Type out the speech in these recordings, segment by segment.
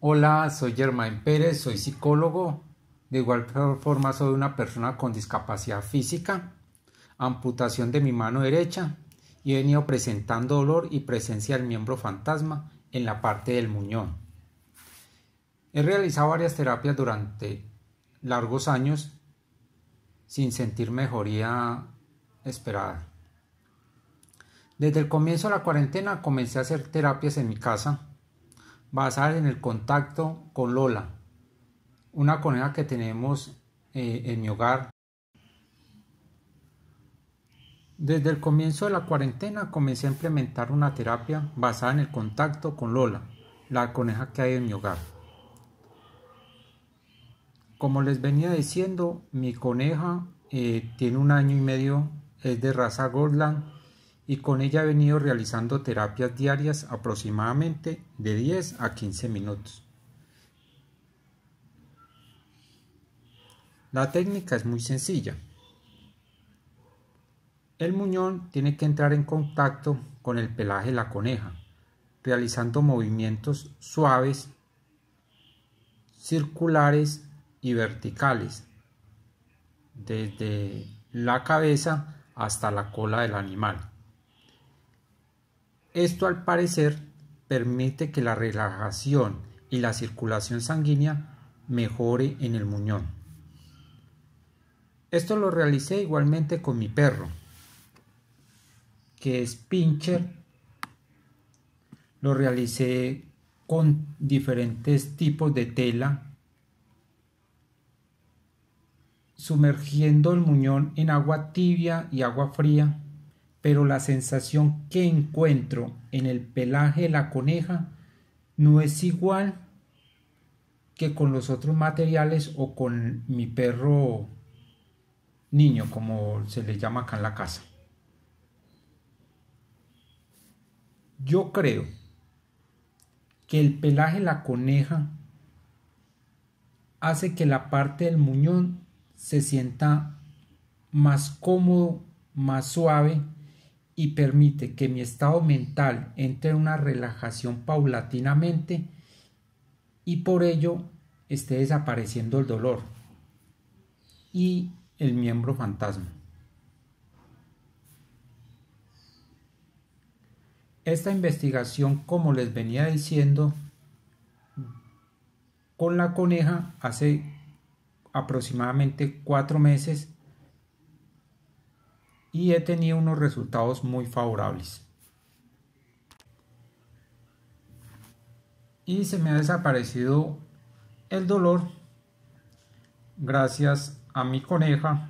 Hola, soy Germain Pérez, soy psicólogo. De igual forma soy una persona con discapacidad física, amputación de mi mano derecha y he venido presentando dolor y presencia del miembro fantasma en la parte del muñón. He realizado varias terapias durante largos años sin sentir mejoría esperada. Desde el comienzo de la cuarentena comencé a hacer terapias en mi casa basada en el contacto con Lola, una coneja que tenemos eh, en mi hogar. Desde el comienzo de la cuarentena comencé a implementar una terapia basada en el contacto con Lola, la coneja que hay en mi hogar. Como les venía diciendo, mi coneja eh, tiene un año y medio, es de raza Goldland y con ella he venido realizando terapias diarias aproximadamente de 10 a 15 minutos. La técnica es muy sencilla. El muñón tiene que entrar en contacto con el pelaje de la coneja, realizando movimientos suaves, circulares y verticales, desde la cabeza hasta la cola del animal. Esto al parecer permite que la relajación y la circulación sanguínea mejore en el muñón. Esto lo realicé igualmente con mi perro, que es Pincher. Lo realicé con diferentes tipos de tela, sumergiendo el muñón en agua tibia y agua fría pero la sensación que encuentro en el pelaje de la coneja no es igual que con los otros materiales o con mi perro niño, como se le llama acá en la casa. Yo creo que el pelaje de la coneja hace que la parte del muñón se sienta más cómodo, más suave y permite que mi estado mental entre en una relajación paulatinamente y por ello esté desapareciendo el dolor y el miembro fantasma. Esta investigación, como les venía diciendo, con la coneja hace aproximadamente cuatro meses y he tenido unos resultados muy favorables. Y se me ha desaparecido el dolor gracias a mi coneja,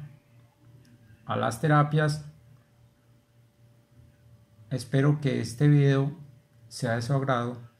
a las terapias. Espero que este video sea de su agrado.